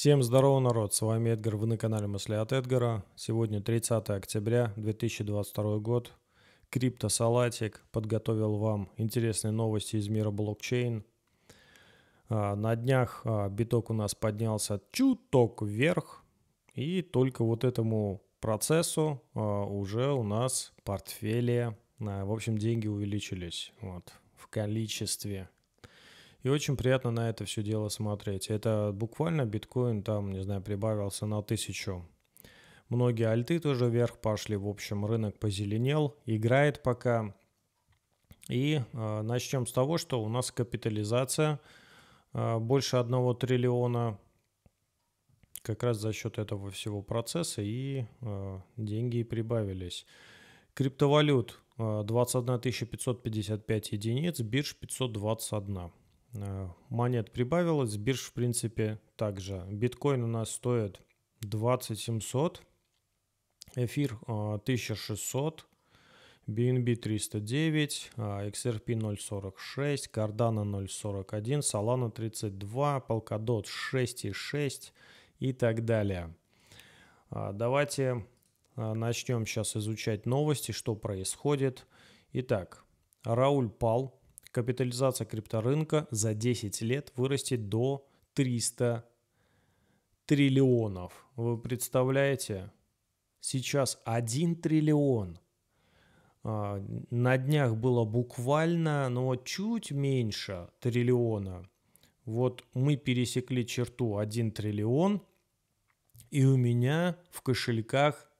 Всем здорово, народ! С вами Эдгар, вы на канале Мысли от Эдгара. Сегодня 30 октября 2022 год. Криптосалатик подготовил вам интересные новости из мира блокчейн. А, на днях а, биток у нас поднялся чуток вверх, и только вот этому процессу а, уже у нас портфели, в общем, деньги увеличились вот, в количестве и очень приятно на это все дело смотреть. Это буквально биткоин там, не знаю, прибавился на тысячу. Многие альты тоже вверх пошли. В общем, рынок позеленел, играет пока. И э, а, начнем с того, что у нас капитализация э, больше одного триллиона как раз за счет этого всего процесса и э, деньги прибавились. Криптовалют 21 555 единиц, бирж 521. Э, монет прибавилось, бирж, в принципе, также. Биткоин у нас стоит 2700, эфир 1600, BNB 309, XRP 0.46, Cardano 0.41, Solana 32, Polkadot 6.6 и так далее. Э, давайте э, начнем сейчас изучать новости, что происходит. Итак, Рауль Пал, капитализация крипторынка за 10 лет вырастет до 300 триллионов. Вы представляете? Сейчас 1 триллион. А, на днях было буквально, но ну, чуть меньше триллиона. Вот мы пересекли черту 1 триллион, и у меня в кошельках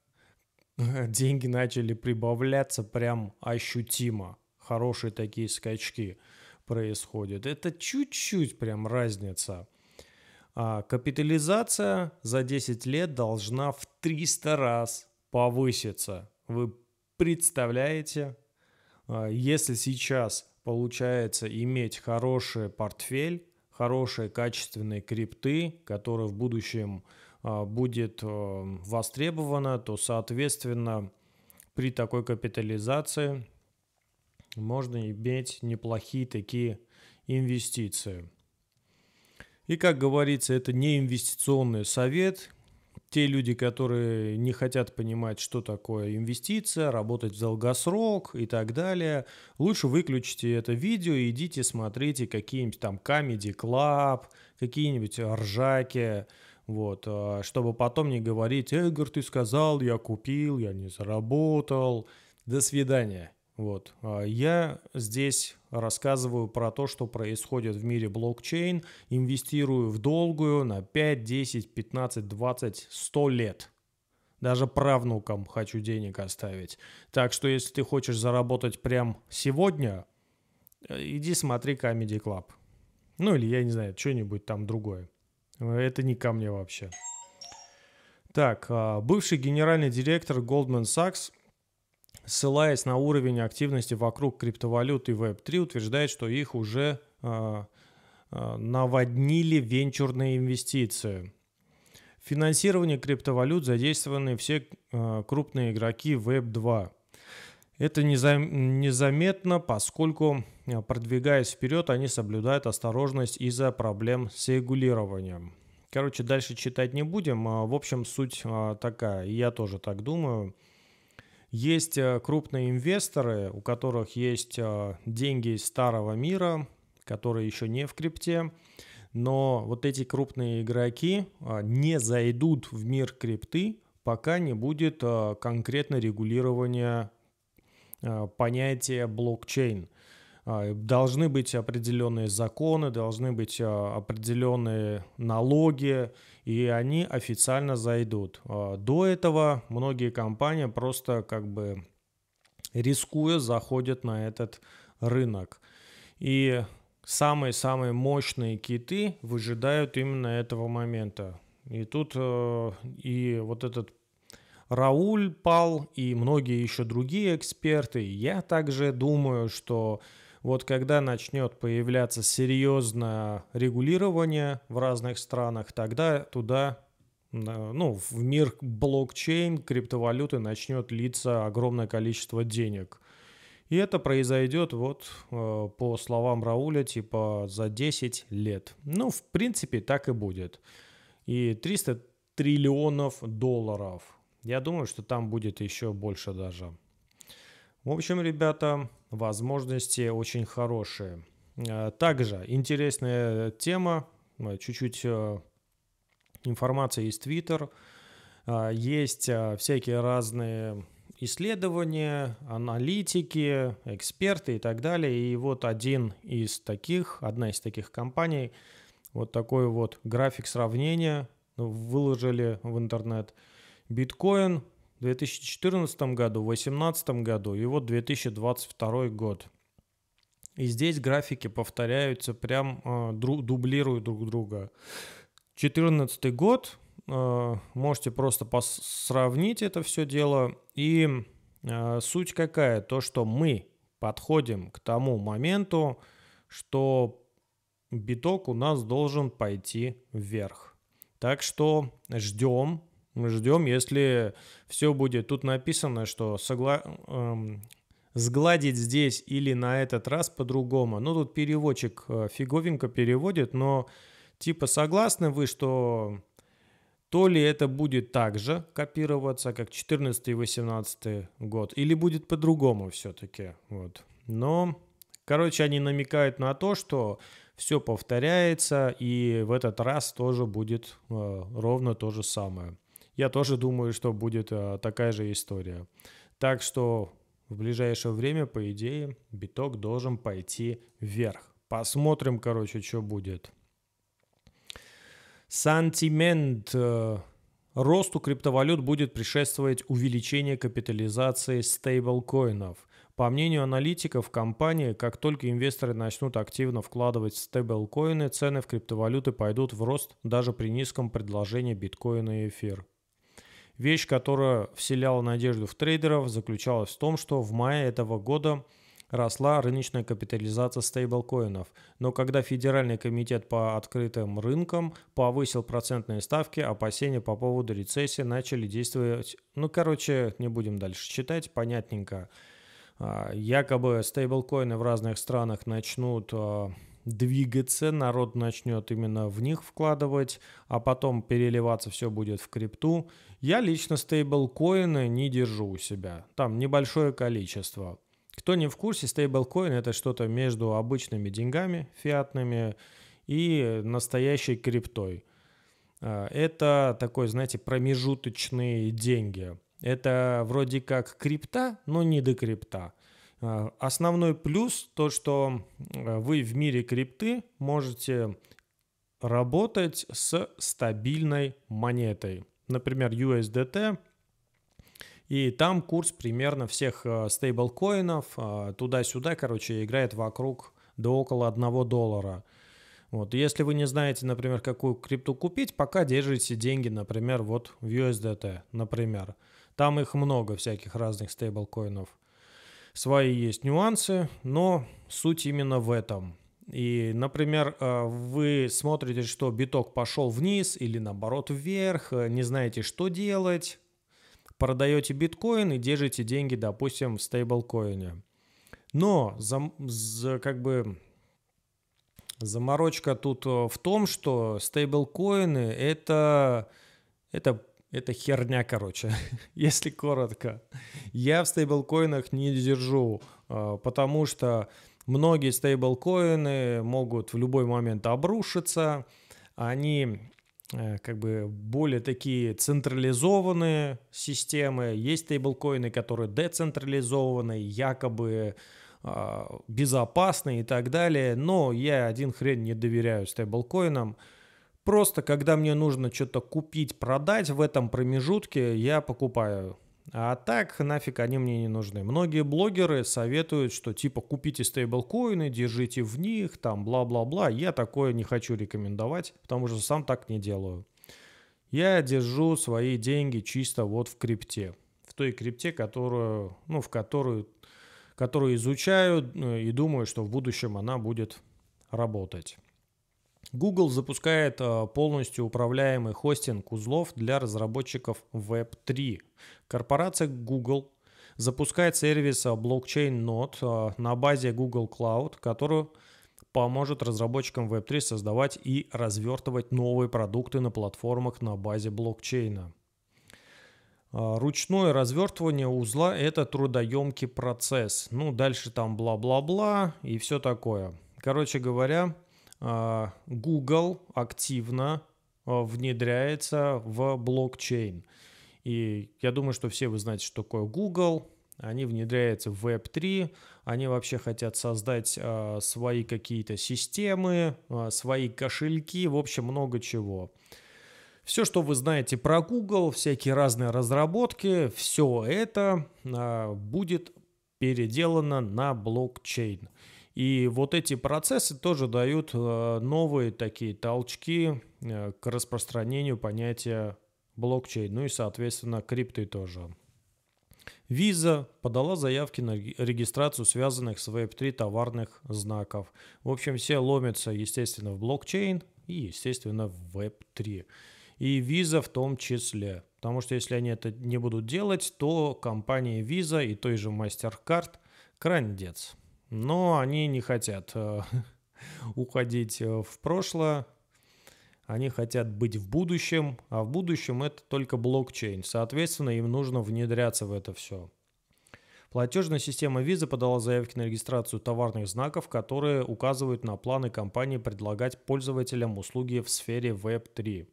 э, деньги начали прибавляться прям ощутимо хорошие такие скачки происходят. Это чуть-чуть прям разница. А капитализация за 10 лет должна в 300 раз повыситься. Вы представляете, а, если сейчас получается иметь хороший портфель, хорошие качественные крипты, которые в будущем а, будет а, востребовано, то, соответственно, при такой капитализации – можно иметь неплохие такие инвестиции. И, как говорится, это не инвестиционный совет. Те люди, которые не хотят понимать, что такое инвестиция, работать в долгосрок и так далее, лучше выключите это видео и идите смотрите какие-нибудь там Comedy Club, какие-нибудь ржаки, вот, а, чтобы потом не говорить, Эдгар, ты сказал, я купил, я не заработал. До свидания. Вот. А, я здесь рассказываю про то, что происходит в мире блокчейн, инвестирую в долгую на 5, 10, 15, 20, 100 лет. Даже правнукам хочу денег оставить. Так что если ты хочешь заработать прям сегодня, э, иди смотри Comedy Club. Ну или, я не знаю, что-нибудь там другое. Э, это не ко мне вообще. Так, а, бывший генеральный директор Goldman Sachs ссылаясь на уровень активности вокруг криптовалют и Web3, утверждает, что их уже а, а, наводнили венчурные инвестиции. В финансировании криптовалют задействованы все а, крупные игроки Web2. Это незаметно, поскольку, продвигаясь вперед, они соблюдают осторожность из-за проблем с регулированием. Короче, дальше читать не будем. В общем, суть такая. Я тоже так думаю. Есть э, крупные инвесторы, у которых есть э, деньги из старого мира, которые еще не в крипте, но вот эти крупные игроки э, не зайдут в мир крипты, пока не будет конкретно регулирования понятия блокчейн – а, должны быть определенные законы, должны быть а, определенные налоги, и они официально зайдут. А, до этого многие компании просто как бы рискуя заходят на этот рынок. И самые-самые мощные киты выжидают именно этого момента. И тут э, и вот этот Рауль Пал, и многие еще другие эксперты, я также думаю, что вот когда начнет появляться серьезное регулирование в разных странах, тогда туда ну, в мир блокчейн, криптовалюты начнет литься огромное количество денег. И это произойдет, вот, э, по словам Рауля, типа за 10 лет. Ну, в принципе, так и будет. И 300 триллионов долларов. Я думаю, что там будет еще больше даже. В общем, ребята, возможности очень хорошие. Э, также интересная тема, э, чуть-чуть э, информация из Twitter. Есть всякие разные исследования, аналитики, эксперты и так далее. И вот один из таких, одна из таких компаний, вот такой вот график сравнения выложили в интернет. Биткоин в 2014 году, в 2018 году и вот 2022 год. И здесь графики повторяются, прям э, дублируют друг друга. 2014 год, э, можете просто пос- сравнить это все дело. И э, суть какая? То, что мы подходим к тому моменту, что биток у нас должен пойти вверх. Так что ждем мы ждем, если все будет тут написано, что согла... эм, сгладить здесь или на этот раз по-другому. Ну, тут переводчик э, фиговенько переводит, но типа согласны вы, что то ли это будет так же копироваться, как 14 и 18 год, или будет по-другому все-таки. Вот. Но, короче, они намекают на то, что все повторяется, и в этот раз тоже будет э, ровно то же самое я тоже думаю, что будет э, такая же история. Так что в ближайшее время, по идее, биток должен пойти вверх. Посмотрим, короче, что будет. Сантимент. Э, росту криптовалют будет предшествовать увеличение капитализации стейблкоинов. По мнению аналитиков компании, как только инвесторы начнут активно вкладывать в стейблкоины, цены в криптовалюты пойдут в рост даже при низком предложении биткоина и эфир. Вещь, которая вселяла надежду в трейдеров, заключалась в том, что в мае этого года росла рыночная капитализация стейблкоинов. Но когда Федеральный комитет по открытым рынкам повысил процентные ставки, опасения по поводу рецессии начали действовать... Ну, короче, не будем дальше читать, понятненько. А, якобы стейблкоины в разных странах начнут а, двигаться, народ начнет именно в них вкладывать, а потом переливаться все будет в крипту. Я лично стейблкоины не держу у себя, там небольшое количество. Кто не в курсе, стейблкоин это что-то между обычными деньгами фиатными и настоящей криптой. А, это такой, знаете, промежуточные деньги. Это вроде как крипта, но не до крипта. Э, основной плюс то, что э, вы в мире крипты можете работать с стабильной монетой. Например, USDT. И там курс примерно всех э, стейблкоинов туда-сюда, короче, играет вокруг до около 1 доллара. Вот. Если вы не знаете, например, какую крипту купить, пока держите деньги, например, вот в USDT, например. Там их много всяких разных стейблкоинов свои есть нюансы, но суть именно в этом. И, например, э, вы смотрите, что биток пошел вниз или наоборот вверх, э, не знаете, что делать, продаете биткоин и держите деньги, допустим, в стейблкоине. Но за, за, как бы заморочка тут э, в том, что стейблкоины это, это это херня, короче, если коротко. Я в стейблкоинах не держу, а, потому что многие стейблкоины могут в любой момент обрушиться. Они э, как бы более такие централизованные системы. Есть стейблкоины, которые децентрализованы, якобы а, безопасны и так далее. Но я один хрен не доверяю стейблкоинам. Просто, когда мне нужно что-то купить, продать в этом промежутке, я покупаю. А так нафиг они мне не нужны. Многие блогеры советуют, что типа купите стейблкоины, держите в них, там бла-бла-бла. Я такое не хочу рекомендовать, потому что сам так не делаю. Я держу свои деньги чисто вот в крипте. В той крипте, которую, ну, в которую, которую изучаю э, и думаю, что в будущем она будет работать. Google запускает э, полностью управляемый хостинг узлов для разработчиков Web3. Корпорация Google запускает сервис Blockchain э, Node э, на базе Google Cloud, который поможет разработчикам Web3 создавать и развертывать новые продукты на платформах на базе блокчейна. Ручное развертывание узла – это трудоемкий процесс. Ну, дальше там бла-бла-бла и все такое. Короче говоря, а, Google активно а, внедряется в блокчейн. И я думаю, что все вы знаете, что такое Google. Они внедряются в Web3, они вообще хотят создать а, свои какие-то системы, свои кошельки, в общем, много чего. Все, что вы знаете про Google, всякие разные разработки, все это будет переделано на блокчейн. И вот эти процессы тоже дают э, новые такие толчки э, к распространению понятия блокчейн, ну и, соответственно, крипты тоже. Visa подала заявки на регистрацию связанных с Web3 товарных знаков. В общем, все ломятся, естественно, в блокчейн и, естественно, в Web3. И Visa в том числе. Потому что если они это не будут делать, то компания Visa и той же MasterCard крайне дец но они не хотят э, уходить э, в прошлое, они хотят быть в будущем, а в будущем это только блокчейн. Соответственно, им нужно внедряться в это все. Платежная система Visa подала заявки на регистрацию товарных знаков, которые указывают на планы компании предлагать пользователям услуги в сфере Web3.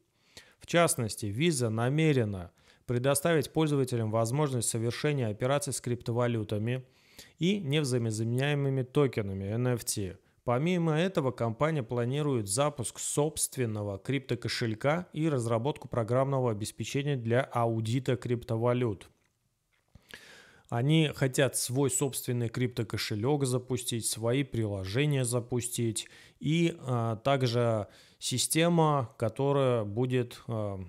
В частности, Visa намерена предоставить пользователям возможность совершения операций с криптовалютами – и невзаимозаменяемыми токенами NFT. Помимо этого, компания планирует запуск собственного криптокошелька и разработку программного обеспечения для аудита криптовалют. Они хотят свой собственный криптокошелек запустить, свои приложения запустить и а, также система, которая будет а,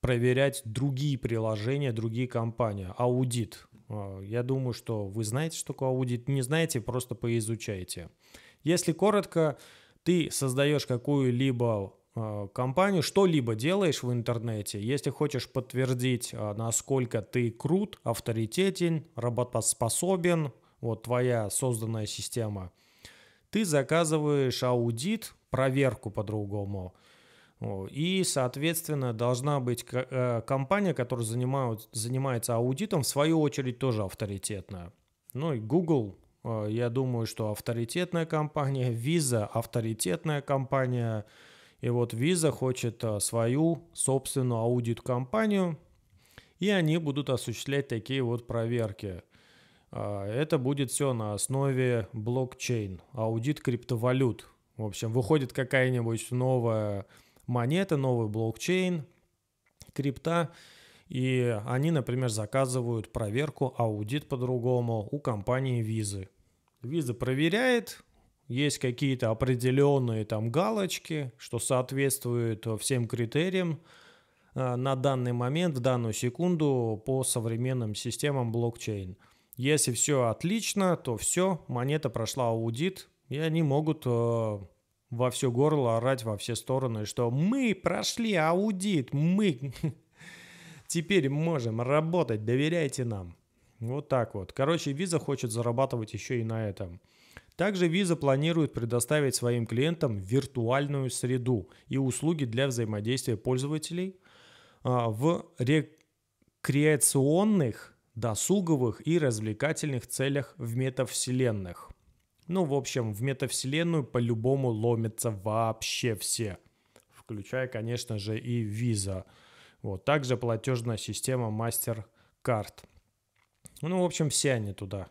проверять другие приложения, другие компании. Аудит а, я думаю, что вы знаете, что такое аудит. Не знаете, просто поизучайте. Если коротко, ты создаешь какую-либо а, компанию, что-либо делаешь в интернете, если хочешь подтвердить, а, насколько ты крут, авторитетен, работоспособен, вот твоя созданная система, ты заказываешь аудит, проверку по-другому, и, соответственно, должна быть э, компания, которая занимают, занимается аудитом, в свою очередь тоже авторитетная. Ну и Google, э, я думаю, что авторитетная компания, Visa авторитетная компания. И вот Visa хочет э, свою собственную аудит-компанию, и они будут осуществлять такие вот проверки. Это будет все на основе блокчейн, аудит криптовалют. В общем, выходит какая-нибудь новая монеты, новый блокчейн, крипта. И они, например, заказывают проверку, аудит по-другому у компании Визы. Виза проверяет, есть какие-то определенные там галочки, что соответствует э, всем критериям э, на данный момент, в данную секунду по современным системам блокчейн. Если все отлично, то все, монета прошла аудит, и они могут э, во все горло орать во все стороны, что мы прошли аудит, мы теперь можем работать, доверяйте нам. Вот так вот. Короче, Visa хочет зарабатывать еще и на этом. Также Visa планирует предоставить своим клиентам виртуальную среду и услуги для взаимодействия пользователей а, в рекреационных, досуговых и развлекательных целях в метавселенных. Ну, в общем, в метавселенную по-любому ломятся вообще все, включая, конечно же, и Visa. Вот, также платежная система MasterCard. Ну, в общем, все они туда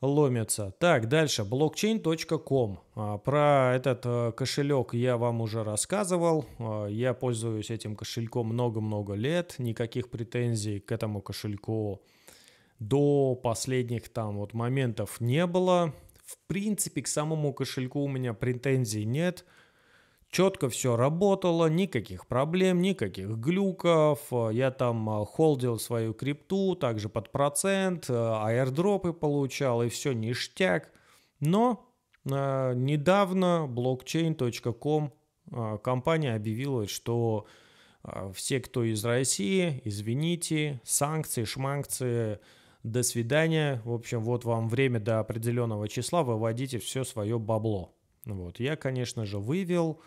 ломятся. Так, дальше, blockchain.com. А, про этот э, кошелек я вам уже рассказывал. А, я пользуюсь этим кошельком много-много лет. Никаких претензий к этому кошельку до последних там вот моментов не было. В принципе, к самому кошельку у меня претензий нет. Четко все работало, никаких проблем, никаких глюков. Я там а, холдил свою крипту, также под процент, а, аирдропы получал и все ништяк. Но э, недавно blockchain.com э, компания объявила, что все, кто из России, извините, санкции, шманкции, до свидания. В общем, вот вам время до определенного числа, выводите все свое бабло. Вот, я, конечно же, вывел.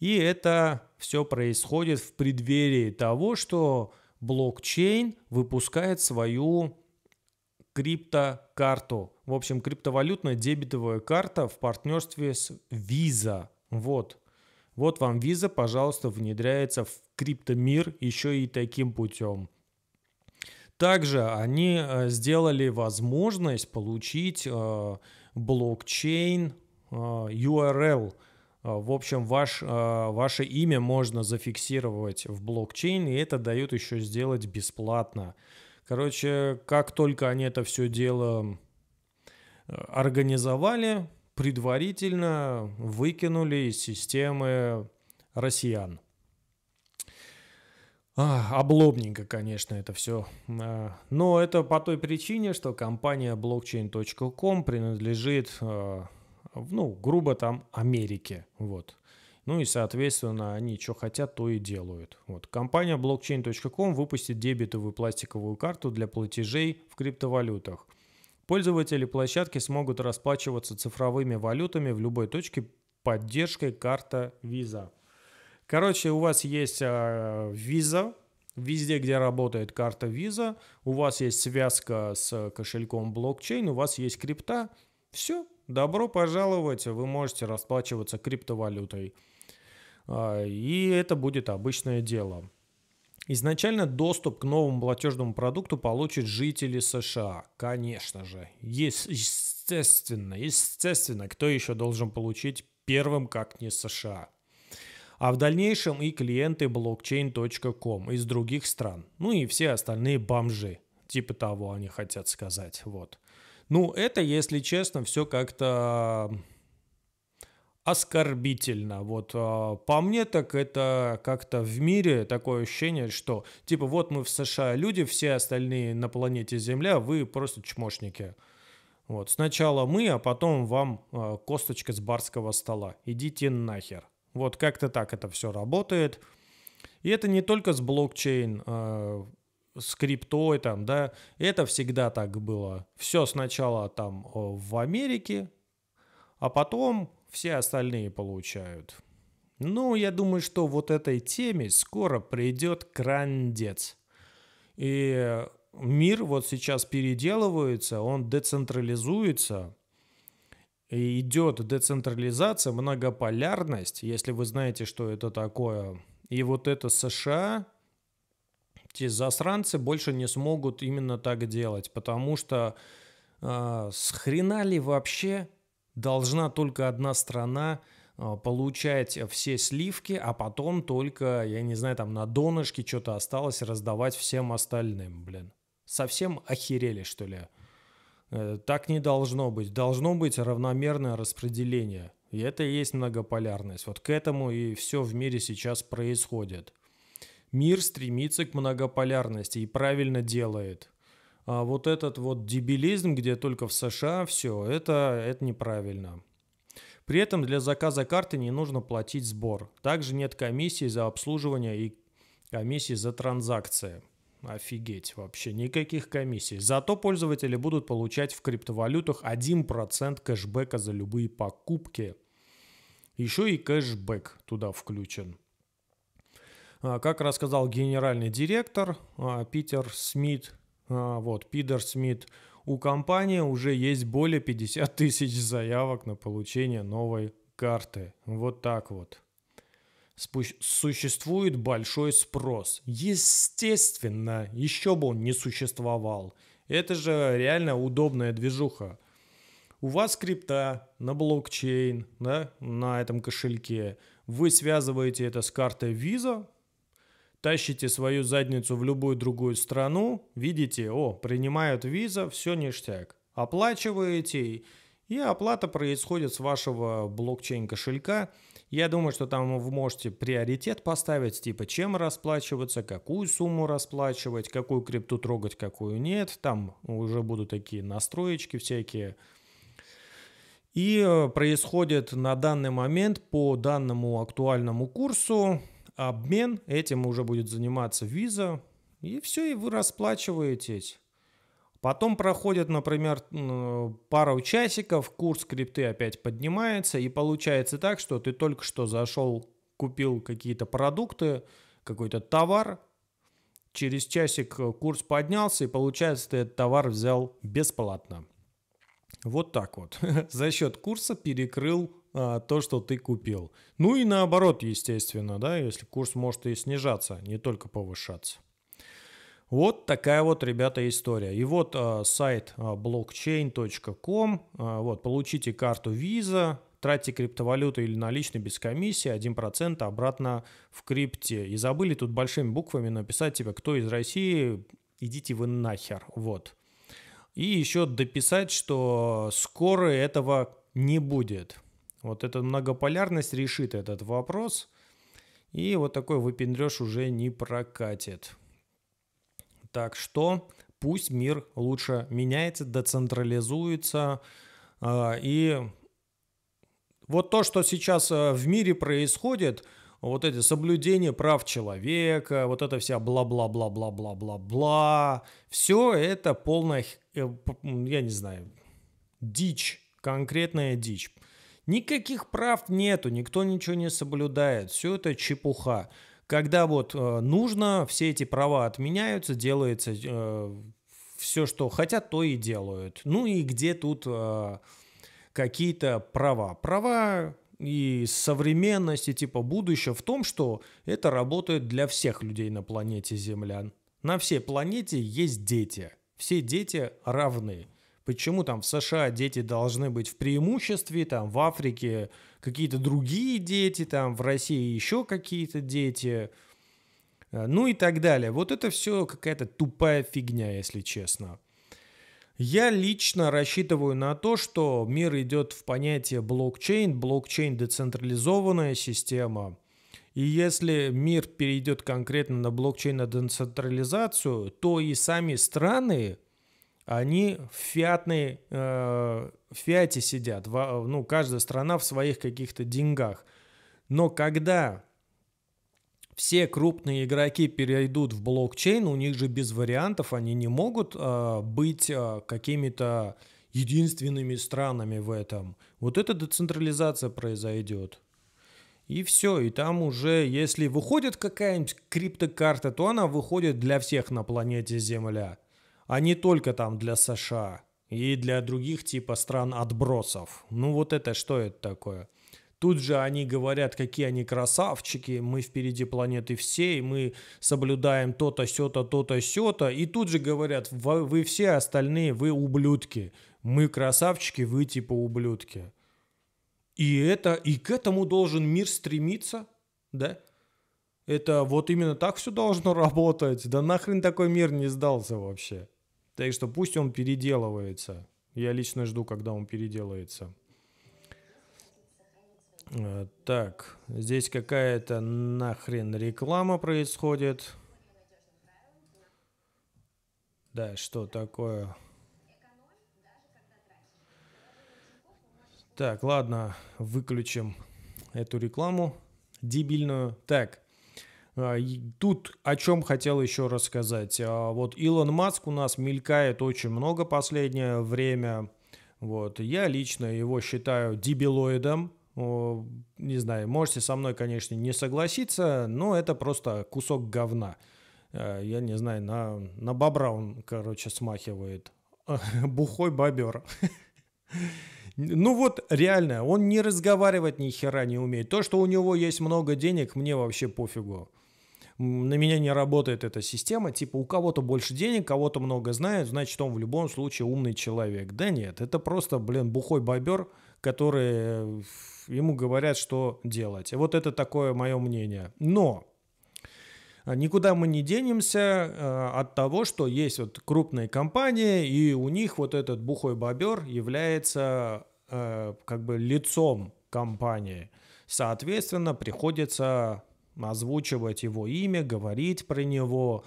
И это все происходит в преддверии того, что блокчейн выпускает свою криптокарту. В общем, криптовалютная дебетовая карта в партнерстве с Visa. Вот. Вот вам Visa, пожалуйста, внедряется в криптомир еще и таким путем. Также они э, сделали возможность получить э, блокчейн э, URL. В общем, ваш, ваше имя можно зафиксировать в блокчейн, и это дают еще сделать бесплатно. Короче, как только они это все дело организовали, предварительно выкинули из системы россиян. А, облобненько, конечно, это все. Э, но это по той причине, что компания blockchain.com принадлежит, э, ну, грубо там, Америке. Вот. Ну и, соответственно, они что хотят, то и делают. Вот. Компания blockchain.com выпустит дебетовую пластиковую карту для платежей в криптовалютах. Пользователи площадки смогут расплачиваться цифровыми валютами в любой точке поддержкой карта Visa – Короче, у вас есть э, виза, Везде, где работает карта Visa, у вас есть связка с кошельком блокчейн, у вас есть крипта. Все, добро пожаловать, вы можете расплачиваться криптовалютой. А, и это будет обычное дело. Изначально доступ к новому платежному продукту получат жители США, конечно же. Есть, естественно, естественно, кто еще должен получить первым, как не США – а в дальнейшем и клиенты blockchain.com из других стран, ну и все остальные бомжи, типа того они хотят сказать, вот. Ну, это, если честно, все как-то оскорбительно. Вот а, по мне так это как-то в мире такое ощущение, что типа вот мы в США люди, все остальные на планете Земля, вы просто чмошники. Вот сначала мы, а потом вам а, косточка с барского стола. Идите нахер. Вот как-то так это все работает. И это не только с блокчейн, э, с криптой там, да, это всегда так было. Все сначала там в Америке, а потом все остальные получают. Ну, я думаю, что вот этой теме скоро придет крандец. И мир вот сейчас переделывается, он децентрализуется, идет децентрализация, многополярность, если вы знаете, что это такое. И вот это США, те засранцы больше не смогут именно так делать, потому что э, с хрена ли вообще должна только одна страна э, получать все сливки, а потом только, я не знаю, там на донышке что-то осталось раздавать всем остальным, блин. Совсем охерели, что ли? Э, так не должно быть. Должно быть равномерное распределение. И это и есть многополярность. Вот к этому и все в мире сейчас происходит. Мир стремится к многополярности и правильно делает. А вот этот вот дебилизм, где только в США все, это, это неправильно. При этом для заказа карты не нужно платить сбор. Также нет комиссии за обслуживание и комиссии за транзакции. Офигеть вообще, никаких комиссий. Зато пользователи будут получать в криптовалютах 1% кэшбэка за любые покупки. Еще и кэшбэк туда включен. А, как рассказал генеральный директор а, Питер Смит, а, вот, Питер Смит, у компании уже есть более 50 тысяч заявок на получение новой карты. Вот так вот существует большой спрос. Естественно, еще бы он не существовал. Это же реально удобная движуха. У вас крипта на блокчейн, да, на этом кошельке. Вы связываете это с картой Visa, тащите свою задницу в любую другую страну, видите, о, принимают виза, все ништяк. Оплачиваете, и оплата происходит с вашего блокчейн-кошелька. Я думаю, что там вы можете приоритет поставить, типа чем расплачиваться, какую сумму расплачивать, какую крипту трогать, какую нет. Там уже будут такие настроечки всякие. И э, происходит на данный момент по данному актуальному курсу обмен. Этим уже будет заниматься виза. И все, и вы расплачиваетесь. Потом проходит, например, пару часиков, курс крипты опять поднимается, и получается так, что ты только что зашел, купил какие-то продукты, какой-то товар, через часик э, курс поднялся, и получается, ты этот товар взял бесплатно. Вот так вот. За счет курса перекрыл а, то, что ты купил. Ну и наоборот, естественно, да, если курс может и снижаться, не только повышаться. Вот такая вот, ребята, история. И вот э, сайт э, blockchain.com. Э, вот, получите карту Visa, тратьте криптовалюту или наличные без комиссии, 1% обратно в крипте. И забыли тут большими буквами написать, тебе, кто из России, идите вы нахер, вот. И еще дописать, что скоро этого не будет. Вот эта многополярность решит этот вопрос, и вот такой выпендреж уже не прокатит. Так что пусть мир лучше меняется, децентрализуется. А, и вот то, что сейчас э, в мире происходит, вот эти соблюдения прав человека, вот эта вся бла-бла-бла-бла-бла-бла-бла, все это полная, э, я не знаю, дичь, конкретная дичь. Никаких прав нету, никто ничего не соблюдает, все это чепуха когда вот э, нужно, все эти права отменяются, делается э, все, что хотят, то и делают. Ну и где тут э, какие-то права? Права и современности, типа будущее в том, что это работает для всех людей на планете Земля. На всей планете есть дети. Все дети равны. Почему там в США дети должны быть в преимуществе, там в Африке какие-то другие дети, там в России еще какие-то дети, э, ну и так далее. Вот это все какая-то тупая фигня, если честно. Я лично рассчитываю на то, что мир идет в понятие блокчейн, блокчейн децентрализованная система. И если мир перейдет конкретно на блокчейн на децентрализацию, то и сами страны они в фиатной, э, в фиате сидят, в, ну, каждая страна в своих каких-то деньгах. Но когда все крупные игроки перейдут в блокчейн, у них же без вариантов, они не могут э, быть э, какими-то единственными странами в этом. Вот эта децентрализация произойдет. И все, и там уже, если выходит какая-нибудь криптокарта, то она выходит для всех на планете Земля а не только там для США и для других типа стран отбросов. Ну вот это что это такое? Тут же они говорят, какие они красавчики, мы впереди планеты всей, мы соблюдаем то-то, сё-то, то-то, сё-то. И тут же говорят, вы, вы все остальные, вы ублюдки. Мы красавчики, вы типа ублюдки. И это, и к этому должен мир стремиться, да? Это вот именно так все должно работать. Да нахрен такой мир не сдался вообще. Так что пусть он переделывается. Я лично жду, когда он переделается. Э, так, здесь какая-то нахрен реклама происходит. Да, что такое? Так, ладно, выключим эту рекламу дебильную. Так, а, тут о чем хотел еще рассказать. А, вот Илон Маск у нас мелькает очень много последнее время. Вот. Я лично его считаю дебилоидом. Не знаю, можете со мной, конечно, не согласиться, но это просто кусок говна. А, я не знаю, на, на бобра он, короче, смахивает. Бухой бобер. Ну вот реально, он не разговаривать ни хера не умеет. То, что у него есть много денег, мне вообще пофигу на меня не работает эта система, типа у кого-то больше денег, кого-то много знает, значит он в любом случае умный человек. Да нет, это просто, блин, бухой бобер, который э, ему говорят, что делать. Вот это такое мое мнение. Но а, никуда мы не денемся а, от того, что есть вот крупные компании, и у них вот этот бухой бобер является э, как бы лицом компании. Соответственно, приходится озвучивать его имя, говорить про него.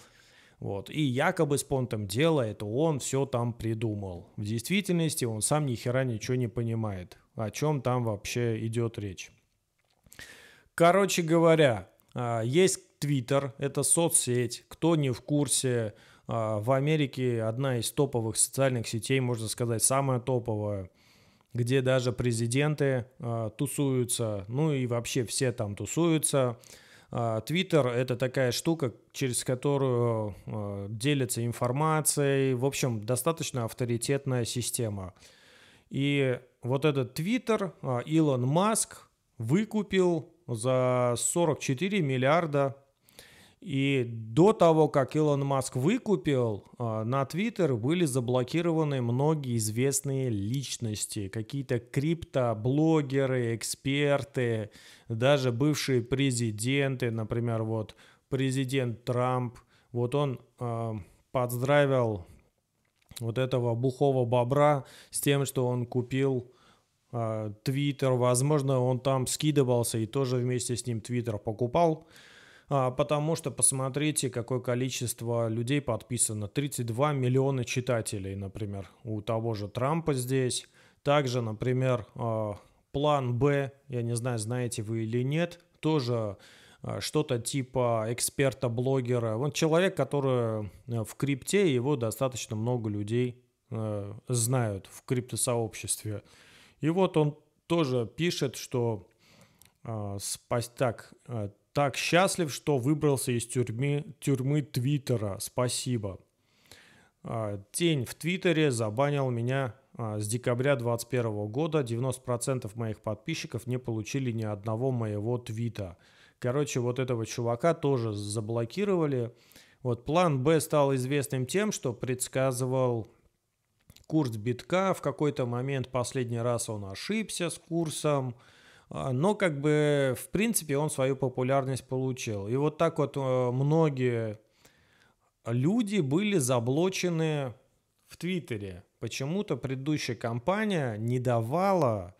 Вот. И якобы с понтом дела это он все там придумал. В действительности он сам ни хера ничего не понимает, о чем там вообще идет речь. Короче говоря, а, есть Твиттер, это соцсеть. Кто не в курсе, а, в Америке одна из топовых социальных сетей, можно сказать, самая топовая, где даже президенты а, тусуются, ну и вообще все там тусуются. А, Твиттер — это такая штука, через которую а, делится информацией. В общем, достаточно авторитетная система. И вот этот Твиттер а, Илон Маск выкупил за 44 миллиарда и до того, как Илон Маск выкупил, а, на Твиттер были заблокированы многие известные личности, какие-то криптоблогеры, эксперты, даже бывшие президенты, например, вот президент Трамп, вот он э, а, поздравил вот этого бухого бобра с тем, что он купил а, Твиттер, э, возможно, он там скидывался и тоже вместе с ним Твиттер покупал. А, потому что посмотрите, какое количество людей подписано. 32 миллиона читателей, например, у того же Трампа здесь. Также, например, а, план Б, я не знаю, знаете вы или нет, тоже а, что-то типа эксперта-блогера. Вот человек, который э, в крипте, его достаточно много людей э, знают в криптосообществе. И вот он тоже пишет, что спасть так, э, так счастлив, что выбрался из тюрьмы, тюрьмы Твиттера. Спасибо. А, тень в Твиттере забанил меня а, с декабря 2021 года. 90% моих подписчиков не получили ни одного моего твита. Короче, вот этого чувака тоже заблокировали. Вот план Б стал известным тем, что предсказывал курс битка. В какой-то момент последний раз он ошибся с курсом. А, но как бы в принципе он свою популярность получил. И вот так вот э, многие люди были заблочены в Твиттере. Почему-то предыдущая компания не давала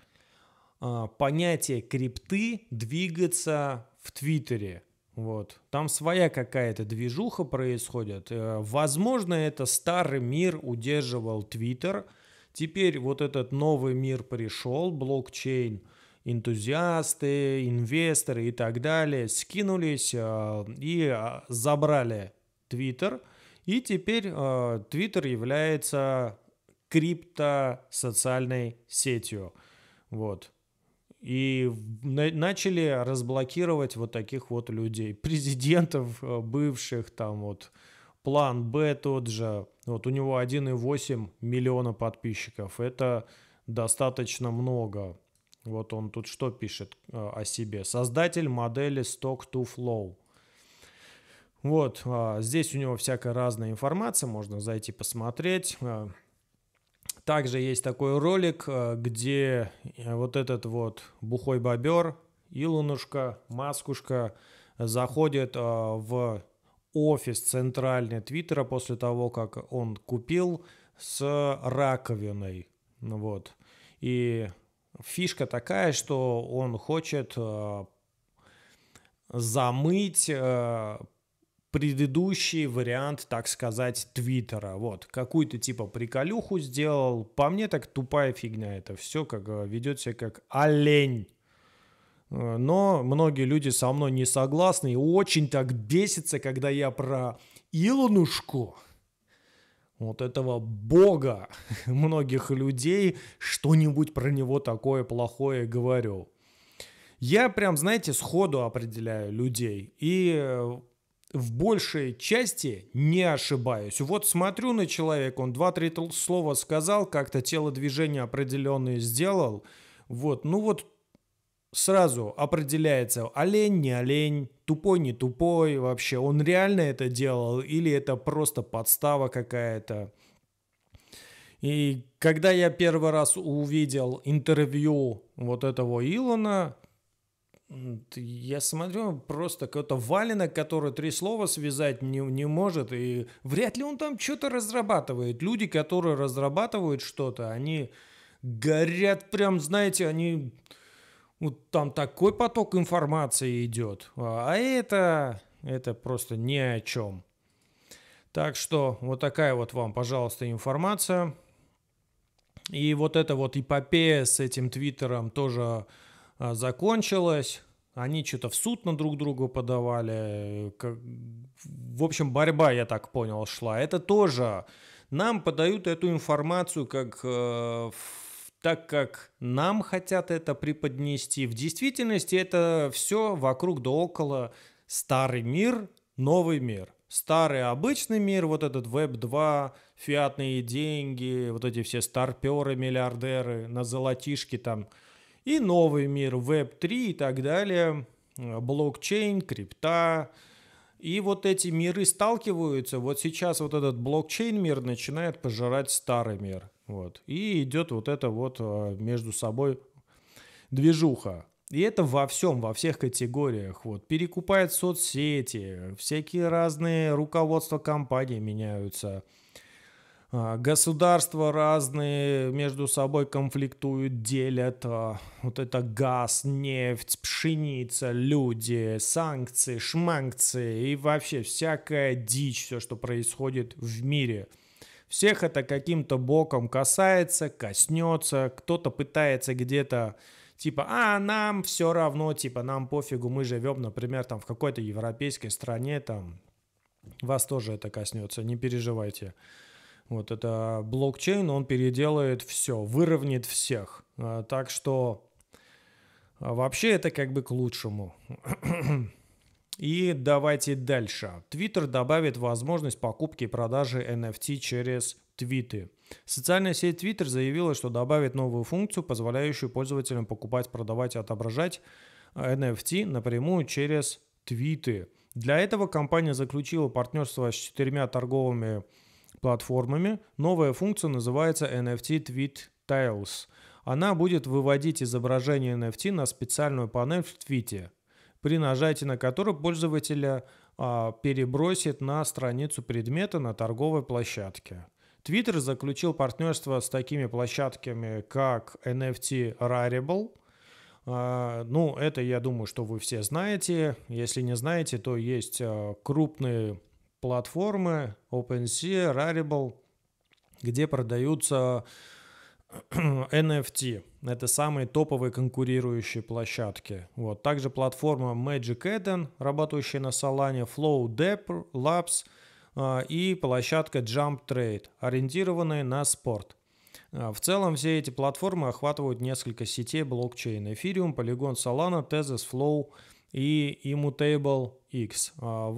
а, понятие крипты двигаться в Твиттере. Вот. Там своя какая-то движуха происходит. Э, возможно, это старый мир удерживал Твиттер. Теперь вот этот новый мир пришел, блокчейн – энтузиасты, инвесторы и так далее скинулись э, и э, забрали Твиттер. И теперь э, Твиттер является крипто-социальной сетью. Вот. И начали разблокировать вот таких вот людей. Президентов бывших, там вот план Б тот же. Вот у него 1,8 миллиона подписчиков. Это достаточно много. Вот он тут что пишет э, о себе. Создатель модели stock to flow Вот, а, здесь у него всякая разная информация, можно зайти посмотреть. Э, также есть такой ролик, э, где вот этот вот бухой бобер, Илонушка, Маскушка заходит в офис центральный Твиттера после того, как он купил с раковиной. Вот. И Фишка такая, что он хочет э, замыть э, предыдущий вариант, так сказать, Твиттера. Вот, какую-то типа приколюху сделал. По мне так тупая фигня это все, как э, ведет себя как олень. Но многие люди со мной не согласны и очень так бесится, когда я про Илонушку вот этого бога многих людей, что-нибудь про него такое плохое говорю. Я прям, знаете, сходу определяю людей и э, в большей части не ошибаюсь. Вот смотрю на человека, он два-три слова сказал, как-то телодвижение определенное сделал. Вот, ну вот сразу определяется олень, не олень, тупой, не тупой вообще. Он реально это делал или это просто подстава какая-то. И когда я первый раз увидел интервью вот этого Илона, я смотрю, просто какой-то валенок, который три слова связать не, не может, и вряд ли он там что-то разрабатывает. Люди, которые разрабатывают что-то, они горят прям, знаете, они вот там такой поток информации идет, а, а это, это просто ни о чем. Так что вот такая вот вам, пожалуйста, информация. И вот эта вот эпопея с этим твиттером тоже а, закончилась. Они что-то в суд на друг друга подавали. Э, в общем, борьба, я так понял, шла. Это тоже нам подают эту информацию как э, так как нам хотят это преподнести. В действительности это все вокруг да около старый мир, новый мир. Старый обычный мир, вот этот веб-2, фиатные деньги, вот эти все старперы, миллиардеры на золотишке там. И новый мир, веб-3 и так далее, э, блокчейн, крипта, и вот эти миры сталкиваются. Вот сейчас вот этот блокчейн мир начинает пожирать старый мир. Вот. И идет вот это вот а, между собой движуха. И это во всем, во всех категориях. Вот. Перекупает соцсети, всякие разные руководства компаний меняются. А, государства разные между собой конфликтуют, делят. А, вот это газ, нефть, пшеница, люди, санкции, шманкции и вообще всякая дичь, все, что происходит в мире – всех это каким-то боком касается, коснется, кто-то пытается где-то типа, а нам все равно, типа, нам пофигу, мы живем, например, там в какой-то европейской стране, там, вас тоже это коснется, не переживайте. Вот это блокчейн, он переделает все, выровняет всех. А, так что а, вообще это как бы к лучшему. И давайте дальше. Twitter добавит возможность покупки и продажи NFT через твиты. Социальная сеть Twitter заявила, что добавит новую функцию, позволяющую пользователям покупать, продавать и отображать NFT э, напрямую через твиты. Для этого компания заключила партнерство с четырьмя торговыми платформами. Новая функция называется NFT Tweet Tiles. Она будет выводить изображение NFT на специальную панель в твите – при нажатии на который пользователя а, перебросит на страницу предмета на торговой площадке. Twitter заключил партнерство с такими площадками, как NFT Rarible. А, ну, это, я думаю, что вы все знаете. Если не знаете, то есть а, крупные платформы OpenSea, Rarible, где продаются NFT. Это самые топовые конкурирующие площадки. Вот. Также платформа Magic Eden, работающая на Solana, Flow Dep Labs а, и площадка Jump Trade, ориентированная на спорт. А, в целом все эти платформы охватывают несколько сетей блокчейна. Ethereum, Polygon, Solana, Tezos, Flow и Immutable X. А,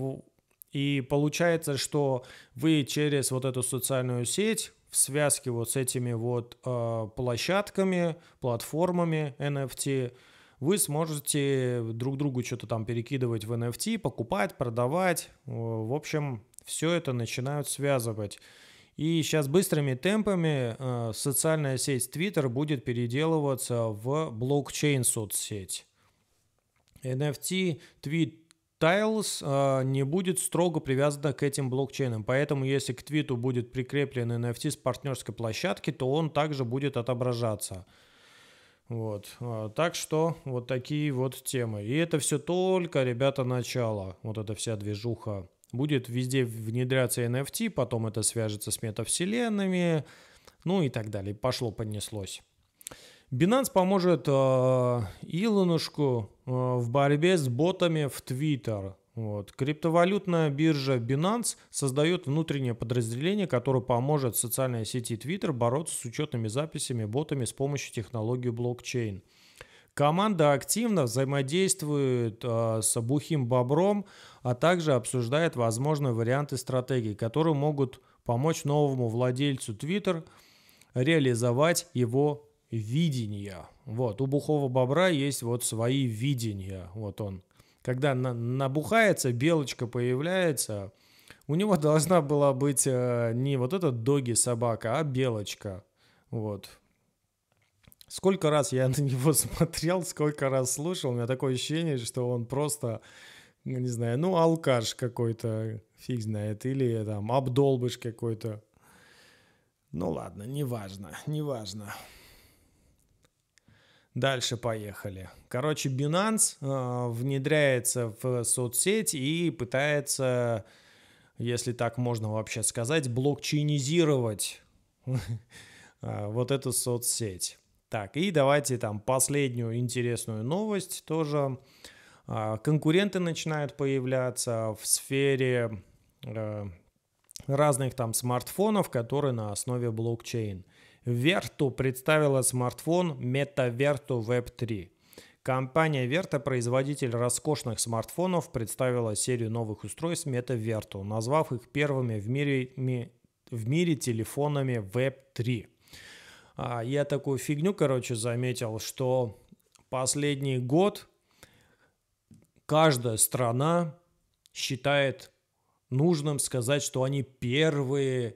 и получается, что вы через вот эту социальную сеть в связке вот с этими вот э, площадками, платформами NFT, вы сможете друг другу что-то там перекидывать в NFT, покупать, продавать. В общем, все это начинают связывать. И сейчас быстрыми темпами э, социальная сеть Twitter будет переделываться в блокчейн соцсеть. NFT, твит, Tiles э, не будет строго привязана к этим блокчейнам, поэтому если к твиту будет прикреплен NFT с партнерской площадки, то он также будет отображаться. Вот. Э, так что вот такие вот темы. И это все только, ребята, начало. Вот эта вся движуха. Будет везде внедряться NFT, потом это свяжется с метавселенными, ну и так далее. Пошло, понеслось. Binance поможет э, Илонушку э, в борьбе с ботами в Twitter. Вот. Криптовалютная биржа Binance создает внутреннее подразделение, которое поможет социальной сети Twitter бороться с учетными записями ботами с помощью технологии блокчейн. Команда активно взаимодействует э, с Бухим Бобром, а также обсуждает возможные варианты стратегий, которые могут помочь новому владельцу Twitter реализовать его видения. Вот, у бухого бобра есть вот свои видения. Вот он. Когда на, набухается, белочка появляется, у него должна была быть э, не вот эта доги собака, а белочка. Вот. Сколько раз я на него смотрел, сколько раз слушал, у меня такое ощущение, что он просто, ну, не знаю, ну, алкаш какой-то, фиг знает, или там обдолбыш какой-то. Ну ладно, неважно, неважно. важно. Дальше поехали. Короче, Binance э, внедряется в соцсеть и пытается, если так можно вообще сказать, блокчейнизировать э, вот эту соцсеть. Так, и давайте там последнюю интересную новость тоже. Э, конкуренты начинают появляться в сфере э, разных там смартфонов, которые на основе блокчейн. Vertu представила смартфон MetaVertu Web 3. Компания Verta, производитель роскошных смартфонов, представила серию новых устройств MetaVertu, назвав их первыми в мире, в мире телефонами Web 3. А, я такую фигню, короче, заметил, что последний год каждая страна считает нужным сказать, что они первые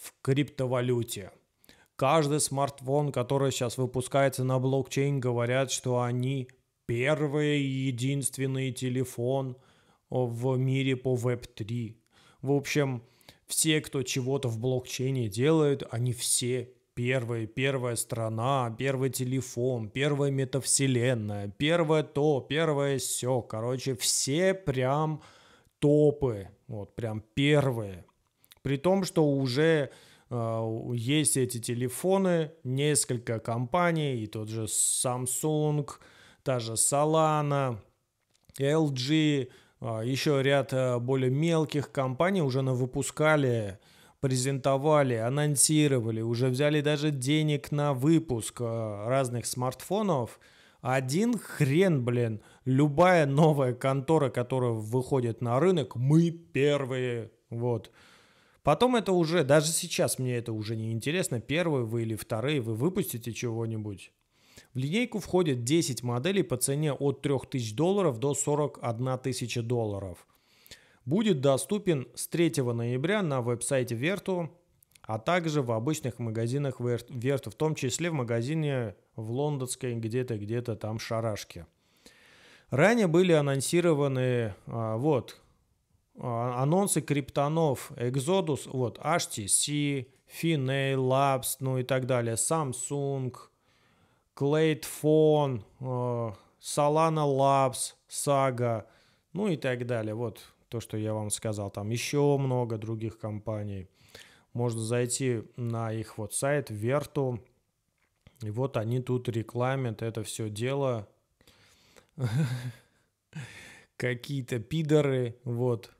в криптовалюте – Каждый смартфон, который сейчас выпускается на блокчейн, говорят, что они первый и единственный телефон в мире по Web3. В общем, все, кто чего-то в блокчейне делают, они все первые, первая страна, первый телефон, первая метавселенная, первое то, первое все. Короче, все прям топы, вот прям первые. При том, что уже а, есть эти телефоны, несколько компаний, и тот же Samsung, та же Solana, LG, а, еще ряд а, более мелких компаний уже на выпускали, презентовали, анонсировали, уже взяли даже денег на выпуск разных смартфонов. Один хрен, блин, любая новая контора, которая выходит на рынок, мы первые. Вот. Потом это уже, даже сейчас мне это уже не интересно, первые вы или вторые вы выпустите чего-нибудь. В линейку входят 10 моделей по цене от 3000 долларов до 41 тысяча долларов. Будет доступен с 3 ноября на веб-сайте Верту, а также в обычных магазинах Верту, в том числе в магазине в лондонской где-то, где-то там шарашки. Ранее были анонсированы, а, вот, а, анонсы криптонов Exodus, вот, HTC, Finale Labs, ну и так далее, Samsung, Clade Phone, э, Solana Labs, Saga, ну и так далее. Вот то, что я вам сказал. Там еще много других компаний. Можно зайти на их вот сайт Верту. И вот они тут рекламят это все дело. Какие-то пидоры, вот,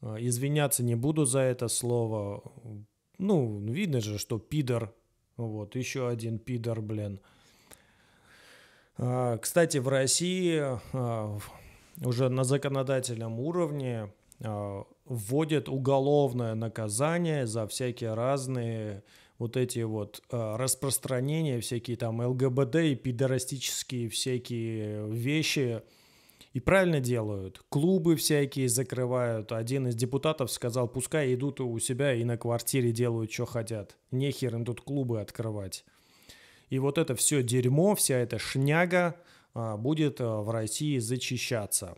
а, извиняться не буду за это слово. Ну, видно же, что пидор. Вот, еще один пидор, блин. А, кстати, в России а, уже на законодательном уровне вводят уголовное наказание за всякие разные вот эти вот распространения, всякие там ЛГБД и пидорастические всякие вещи, и правильно делают. Клубы всякие закрывают. Один из депутатов сказал, пускай идут у себя и на квартире делают, что хотят. Нехер им тут клубы открывать. И вот это все дерьмо, вся эта шняга а, будет а, в России зачищаться.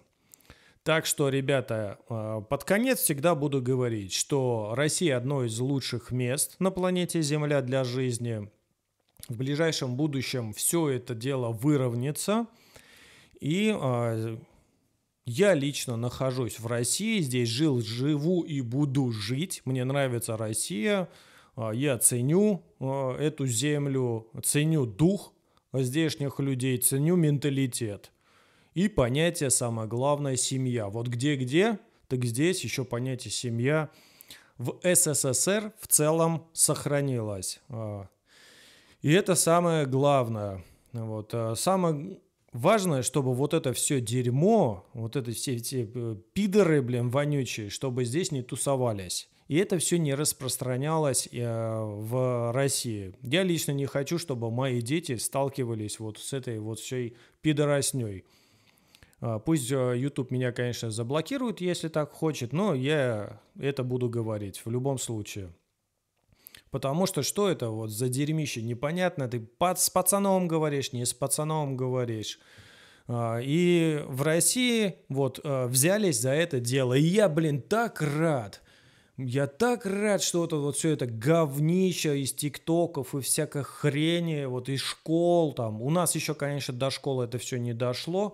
Так что, ребята, а, под конец всегда буду говорить, что Россия одно из лучших мест на планете Земля для жизни. В ближайшем будущем все это дело выровнится – и э, я лично нахожусь в России, здесь жил, живу и буду жить. Мне нравится Россия, а, я ценю а, эту землю, ценю дух здешних людей, ценю менталитет. И понятие, самое главное, семья. Вот где-где, так здесь еще понятие семья в СССР в целом сохранилось. И это самое главное. Вот. Самое Важно, чтобы вот это все дерьмо, вот это все эти э, пидоры, блин, вонючие, чтобы здесь не тусовались. И это все не распространялось э, в России. Я лично не хочу, чтобы мои дети сталкивались вот с этой вот всей пидоросней. А, пусть э, YouTube меня, конечно, заблокирует, если так хочет, но я это буду говорить в любом случае. Потому что что это вот за дерьмище? Непонятно, ты под, с пацаном говоришь, не с пацаном говоришь. А, и в России вот а, взялись за это дело. И я, блин, так рад. Я так рад, что вот, вот все это говнище из тиктоков и всякой хрени, вот из школ там. У нас еще, конечно, до школы это все не дошло.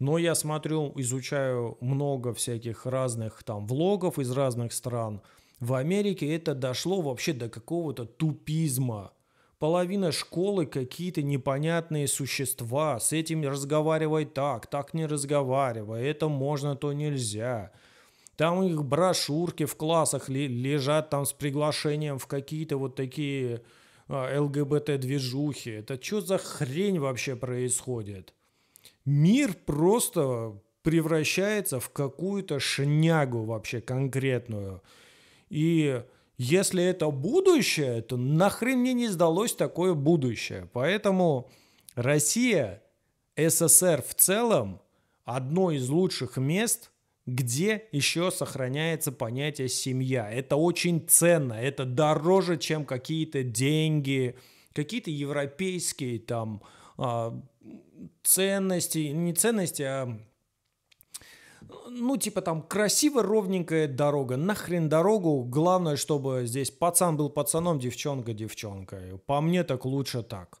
Но я смотрю, изучаю много всяких разных там влогов из разных стран – в Америке это дошло вообще до какого-то тупизма. Половина школы какие-то непонятные существа, с этим разговаривай так, так не разговаривай, это можно, то нельзя. Там у них брошюрки в классах лежат там с приглашением в какие-то вот такие а, ЛГБТ-движухи. Это что за хрень вообще происходит? Мир просто превращается в какую-то шнягу вообще конкретную – и если это будущее, то нахрен мне не сдалось такое будущее. Поэтому Россия, СССР в целом, одно из лучших мест, где еще сохраняется понятие семья. Это очень ценно, это дороже, чем какие-то деньги, какие-то европейские там а, ценности, не ценности, а ну, типа там красиво ровненькая дорога, нахрен дорогу, главное, чтобы здесь пацан был пацаном, девчонка девчонкой. По мне так лучше так.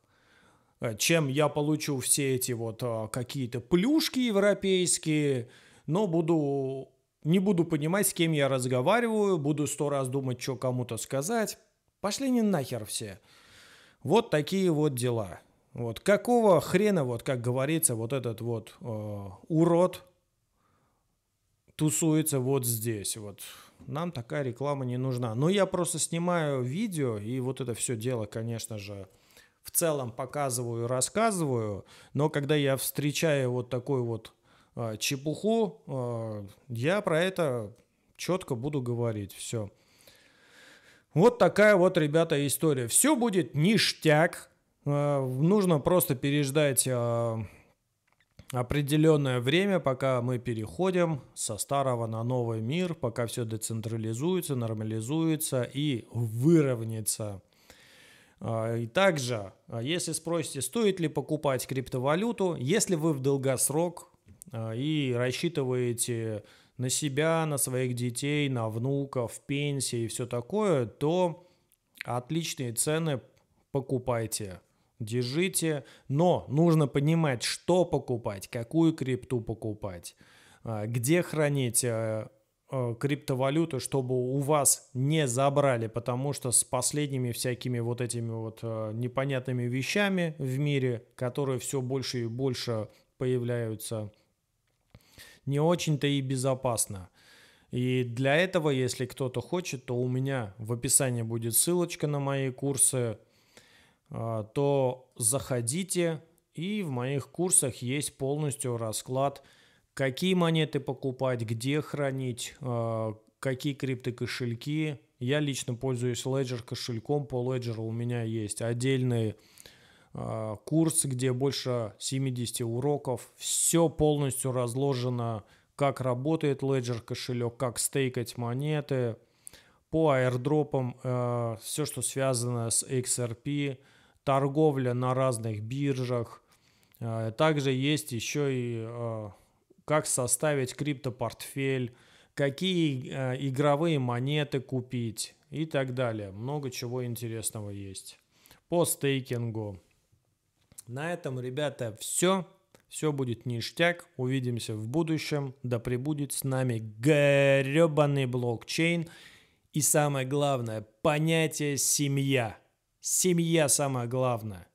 Э, чем я получу все эти вот а, какие-то плюшки европейские, но буду не буду понимать, с кем я разговариваю, буду сто раз думать, что кому-то сказать. Пошли не нахер все. Вот такие вот дела. Вот какого хрена, вот как говорится, вот этот вот э, урод тусуется вот здесь. Вот нам такая реклама не нужна. Но я просто снимаю видео, и вот это все дело, конечно же, в целом показываю, рассказываю. Но когда я встречаю вот такой вот э, чепуху, э, я про это четко буду говорить. Все. Вот такая вот, ребята, история. Все будет ништяк. А, нужно просто переждать определенное время, пока мы переходим со старого на новый мир, пока все децентрализуется, нормализуется и выровняется. А, и также, а, если спросите, стоит ли покупать криптовалюту, если вы в долгосрок а, и рассчитываете на себя, на своих детей, на внуков, пенсии и все такое, то отличные цены покупайте держите, но нужно понимать, что покупать, какую крипту покупать, а, где хранить э, э, криптовалюту, чтобы у вас не забрали, потому что с последними всякими вот этими вот э, непонятными вещами в мире, которые все больше и больше появляются, не очень-то и безопасно. И для этого, если кто-то хочет, то у меня в описании будет ссылочка на мои курсы а, то заходите, и в моих курсах есть полностью расклад, какие монеты покупать, где хранить, а, какие криптокошельки. Я лично пользуюсь Ledger кошельком, по Ledger у меня есть отдельный а, курс, где больше 70 уроков. Все полностью разложено, как работает Ledger кошелек, как стейкать монеты, по аирдропам, все, что связано с XRP – торговля на разных биржах. А, также есть еще и а, как составить криптопортфель, какие а, игровые монеты купить и так далее. Много чего интересного есть по стейкингу. На этом, ребята, все. Все будет ништяк. Увидимся в будущем. Да пребудет с нами гребаный блокчейн. И самое главное, понятие «семья». Семья самое главное.